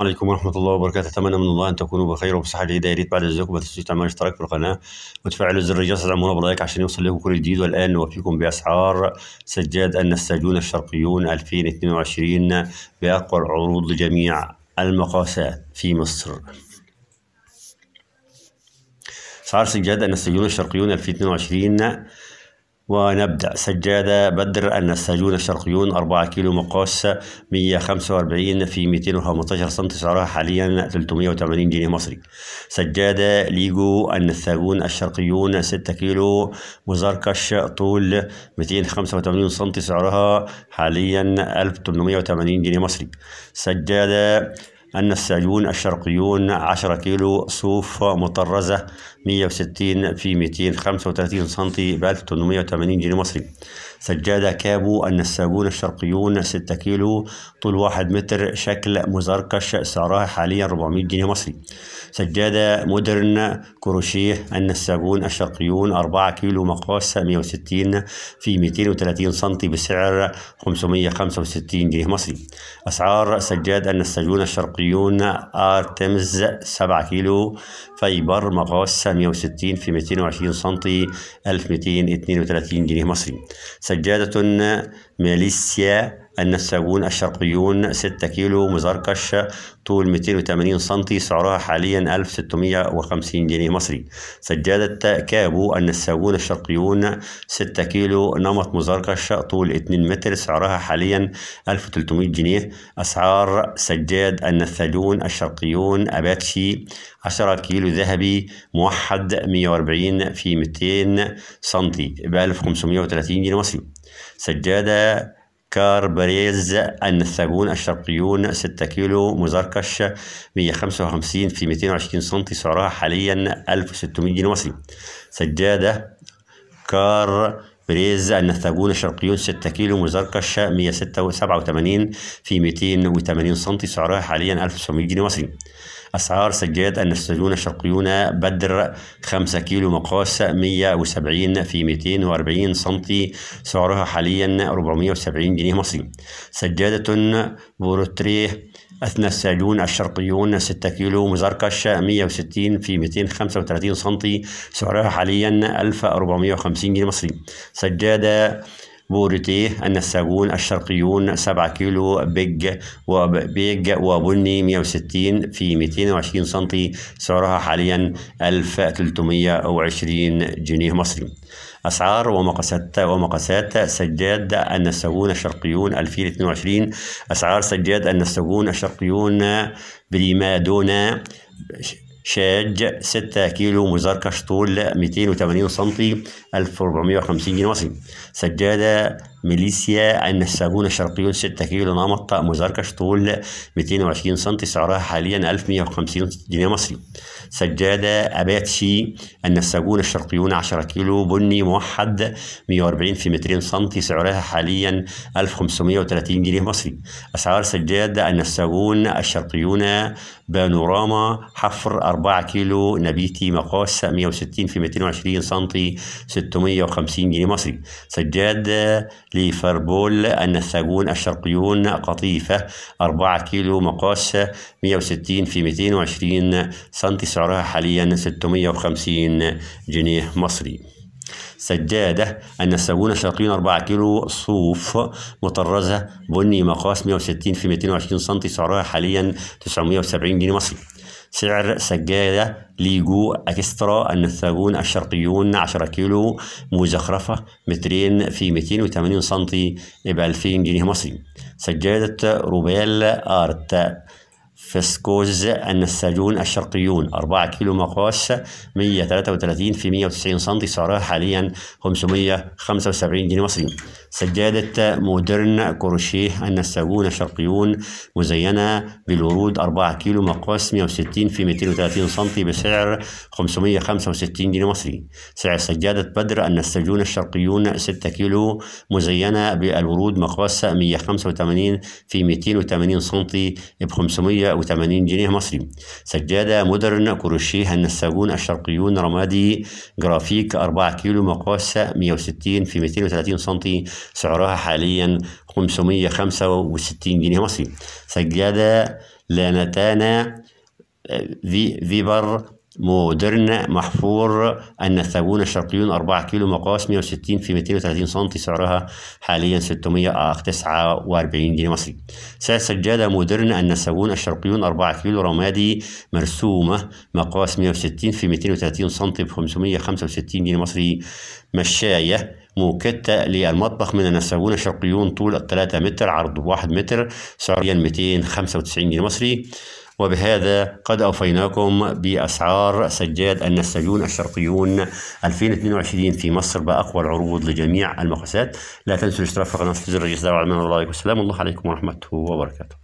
عليكم ورحمة الله وبركاته أتمنى من الله أن تكونوا بخير وبصحة جيدة يا ريت بعد إذنكم ما تنسوش تعملوا اشتراك في القناة وتفعلوا زر الجرس دعمونا برأيك عشان يوصل لكم كل جديد والآن نوفيكم بأسعار سجاد النساجون الشرقيون 2022 بأقوى العروض لجميع المقاسات في مصر أسعار سجاد النساجون الشرقيون 2022 ونبدأ سجادة بدر أن الساجون الشرقيون 4 كيلو مقاس 145 في 215 سم سعرها حاليا 380 جنيه مصري سجادة ليجو الساجون الشرقيون 6 كيلو مزركش طول 285 سم سعرها حاليا 1880 جنيه مصري سجادة النساجون الشرقيون 10 كيلو صوف مطرزة 160 في 235 سنتي ب 1880 جنيه مصري سجادة كابو النساجون الشرقيون 6 كيلو طول 1 متر شكل مزركش سعرها حاليا 400 جنيه مصري سجادة مودرن كروشيه النساجون الشرقيون 4 كيلو مقاس 160 في 230 سنتي بسعر 565 جنيه مصري أسعار سجاد النساجون الشرقيون ديون ارتمز 7 كيلو فيبر مقاس 160 في 220 سم 1232 جنيه مصري سجادة ماليسيا النساجون الشرقيون 6 كيلو مزركش طول 280 سنتي سعرها حاليا 1650 جنيه مصري سجادة كابو النساجون الشرقيون 6 كيلو نمط مزركش طول 2 متر سعرها حاليا 1300 جنيه أسعار سجاد النساجون الشرقيون أباتشي 10 كيلو ذهبي موحد 140 في 200 سنتي ب 1530 جنيه مصري سجادة كاربريز النساجون الشرقيون 6 كيلو مزركش 155 في 220 سم سعرها حاليا 1600 جنيه مصري سجادة كار بريز النثاجون الشرقيون 6 كيلو مزركش 187 في 280 سم سعرها حاليا 1900 جنيه مصري أسعار سجاد أن الشرقيون بدر 5 كيلو مقاس 170 في 240 سنتي سعرها حاليا 470 جنيه مصري سجادة بوروتريه أثنى الساجون الشرقيون 6 كيلو مزركش 160 في 235 سنتي سعرها حاليا 1450 جنيه مصري سجادة بورتي النساجون الشرقيون 7 كيلو بيج وبيج وبني 160 في 220 سنتي سعرها حاليا 1320 جنيه مصري أسعار ومقاسات ومقاسات سجاد النساجون الشرقيون 2022 أسعار سجاد النساجون الشرقيون بريمادونا شاج 6 كيلو مزار كشطول 280 سم 1450 جنيه مصري سجادة ميليسيا عين السابونة الشرقيون 6 كيلو نمط مزركش طول 220 سم سعرها حاليا 1150 جنيه مصري سجادة أباتشي النساجون الشرقيون 10 كيلو بني موحد 140 في 200 سم سعرها حاليا 1530 جنيه مصري أسعار سجادة النساجون الشرقيون بانوراما حفر 4 كيلو نبيتي مقاس 160 في 220 سم 650 جنيه مصري سجادة ليفربول النساجون الشرقيون قطيفة 4 كيلو مقاس 160 في 220 سنتي سعرها حاليا 650 جنيه مصري سجادة النساجون الشرقيون 4 كيلو صوف مطرزة بني مقاس 160 في 220 سنتي سعرها حاليا 970 جنيه مصري سعر سجادة ليجو أكسترا النثاجون الشرقيون 10 كيلو مزخرفة مترين في 280 سنتي ب 2000 جنيه مصري سجادة روبال آرت فيسكوز النساجون الشرقيون 4 كيلو مقاس 133 في 190 سم سعرها حاليا 575 جنيه مصري سجادة مودرن كروشيه النساجون الشرقيون مزينة بالورود 4 كيلو مقاس 160 في 230 سم بسعر 565 جنيه مصري سعر سجادة بدر النساجون الشرقيون 6 كيلو مزينة بالورود مقاس 185 في 280 سم ب 500 180 جنيه مصري سجادة مودرن كروشيه النساجون الشرقيون رمادي جرافيك 4 كيلو مقاسها 160 في 230 سنتي سعرها حاليا 565 جنيه مصري سجادة لانتانا آه، فيبر مودرنا محفور النساجون الشرقيون 4 كيلو مقاس 160 في 230 سم سعرها حاليا 649 جنيه مصري سعر سجادة مودرنا النساجون الشرقيون 4 كيلو رمادي مرسومة مقاس 160 في 230 سم ب 565 جنيه مصري مشاية موكتة للمطبخ من النساجون الشرقيون طول 3 متر عرض 1 متر سعريا 295 جنيه مصري وبهذا قد أوفيناكم بأسعار سجاد النساجون الشرقيون 2022 في مصر بأقوى العروض لجميع المقاسات لا تنسوا الاشتراك في قناة زر الجرس دعوة على الله والسلام الله عليكم ورحمة وبركاته